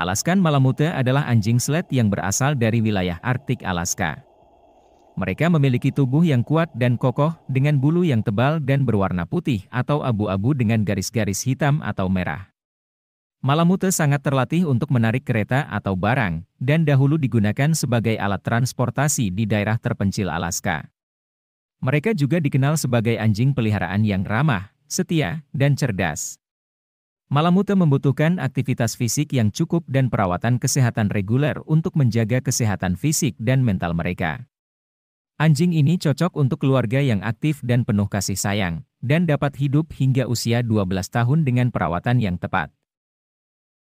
Alaskan Malamute adalah anjing sled yang berasal dari wilayah Arktik Alaska. Mereka memiliki tubuh yang kuat dan kokoh, dengan bulu yang tebal dan berwarna putih atau abu-abu dengan garis-garis hitam atau merah. Malamute sangat terlatih untuk menarik kereta atau barang, dan dahulu digunakan sebagai alat transportasi di daerah terpencil Alaska. Mereka juga dikenal sebagai anjing peliharaan yang ramah, setia, dan cerdas. Malamute membutuhkan aktivitas fisik yang cukup dan perawatan kesehatan reguler untuk menjaga kesehatan fisik dan mental mereka. Anjing ini cocok untuk keluarga yang aktif dan penuh kasih sayang, dan dapat hidup hingga usia 12 tahun dengan perawatan yang tepat.